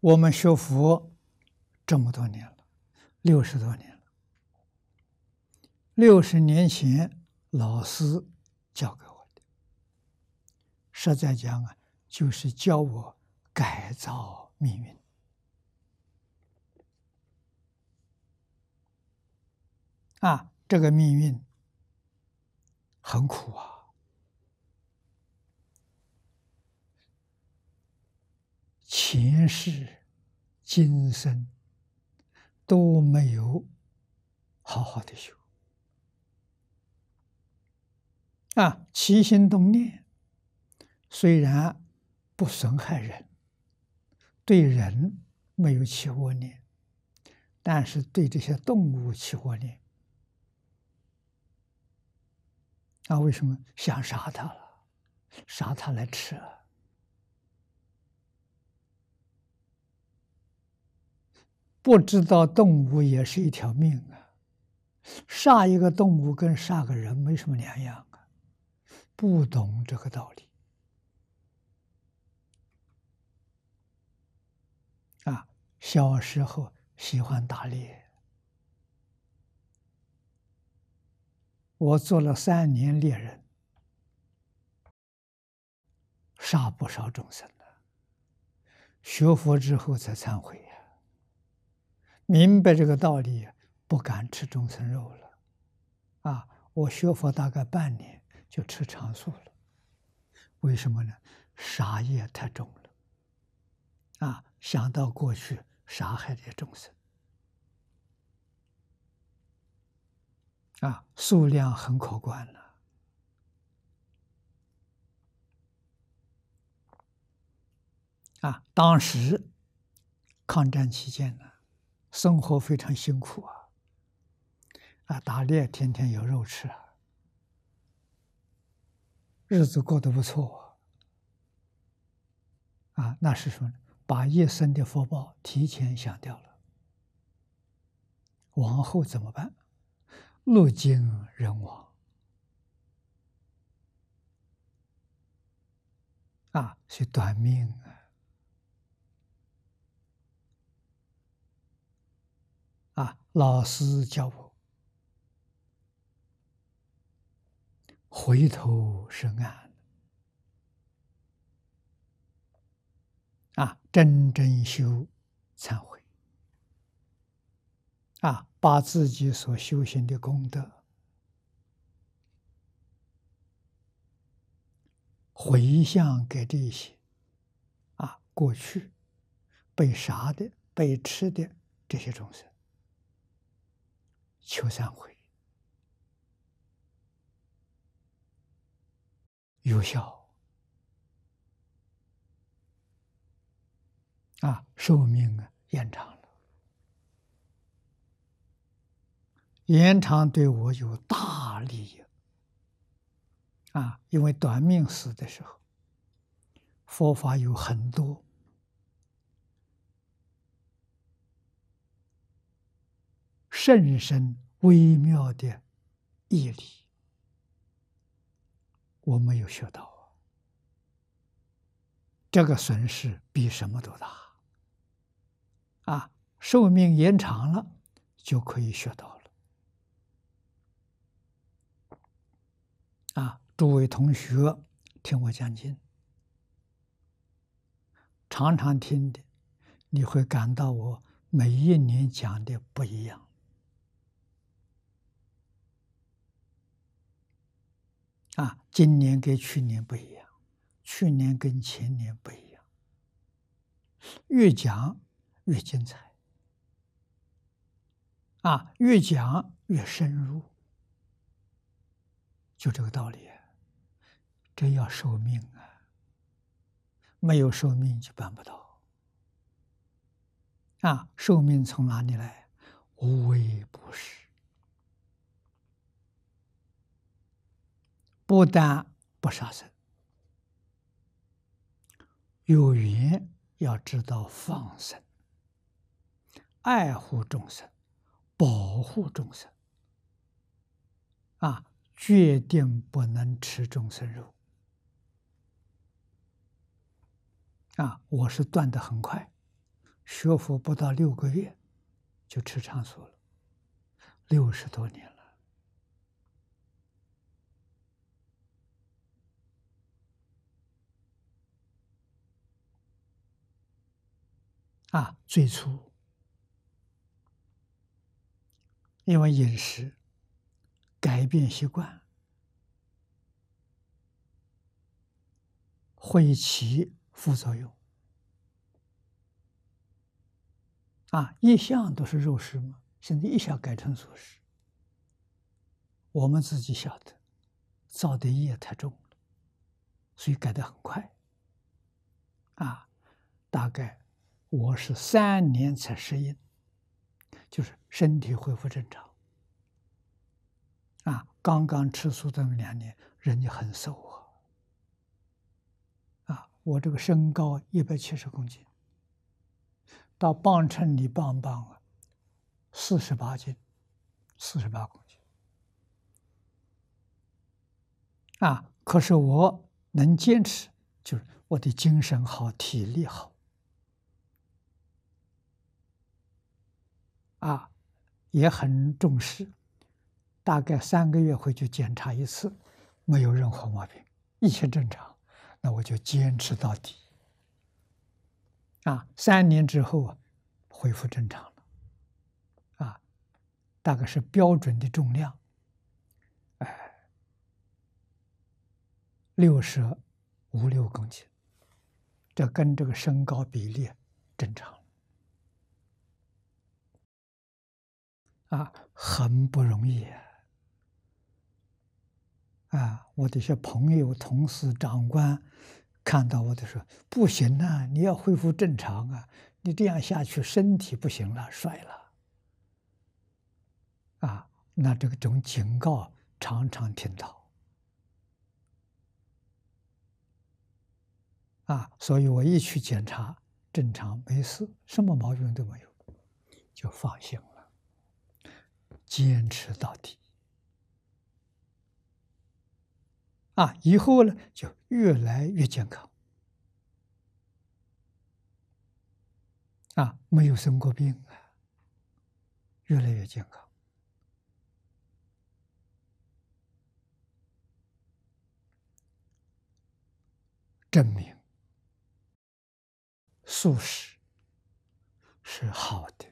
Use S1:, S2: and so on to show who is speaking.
S1: 我们学佛这么多年了，六十多年了。六十年前，老师教给我的，实在讲啊，就是教我改造命运。啊，这个命运很苦啊。前世、今生都没有好好的修啊！起心动念，虽然不损害人，对人没有起恶念，但是对这些动物起恶念啊！为什么想杀他了？杀他来吃。不知道动物也是一条命啊！杀一个动物跟杀个人没什么两样啊！不懂这个道理啊！小时候喜欢打猎，我做了三年猎人，杀不少众生的，学佛之后才忏悔。明白这个道理，不敢吃众生肉了。啊，我学佛大概半年就吃长素了。为什么呢？杀业太重了。啊，想到过去杀害的众生，啊，数量很可观了。啊，当时抗战期间呢。生活非常辛苦啊，啊，打猎天天有肉吃，日子过得不错啊。啊，那是说把一生的福报提前享掉了。往后怎么办？路尽人亡啊，是短命啊。啊！老师教我，回头是岸。啊，真正修忏悔，啊，把自己所修行的功德回向给这些，啊，过去被杀的、被吃的这些众生。求三回。有效啊，寿命啊延长了，延长对我有大利益啊！因为短命死的时候，佛法有很多。深深微妙的毅力，我没有学到啊。这个损失比什么都大啊！寿命延长了，就可以学到了啊！诸位同学，听我讲经，常常听的，你会感到我每一年讲的不一样。啊，今年跟去年不一样，去年跟前年不一样。越讲越精彩，啊，越讲越深入，就这个道理。这要受命啊，没有受命就办不到。啊，受命从哪里来？无微不至。不但不杀生，有缘要知道放生，爱护众生，保护众生，啊，决定不能吃众生肉。啊，我是断的很快，学佛不到六个月就吃长素了，六十多年。啊，最初因为饮食改变习惯，会起副作用。啊，一向都是肉食嘛，现在一下改成素食，我们自己晓得，造的业太重了，所以改得很快。啊，大概。我是三年才适应，就是身体恢复正常。啊，刚刚吃素这么两年，人家很瘦啊。啊，我这个身高一百七十公斤，到磅秤的磅磅啊，四十八斤，四十八公斤。啊，可是我能坚持，就是我的精神好，体力好。啊，也很重视，大概三个月回去检查一次，没有任何毛病，一切正常，那我就坚持到底。啊，三年之后啊，恢复正常了，啊，大概是标准的重量，哎，六十五六公斤，这跟这个身高比例正常。啊，很不容易。啊，我的一些朋友、同事、长官，看到我的时候，不行啊，你要恢复正常啊，你这样下去身体不行了，衰了。”啊，那这个种警告常常听到。啊，所以我一去检查，正常没事，什么毛病都没有，就放心了。坚持到底，啊，以后呢就越来越健康，啊，没有生过病啊，越来越健康，证明素食是好的。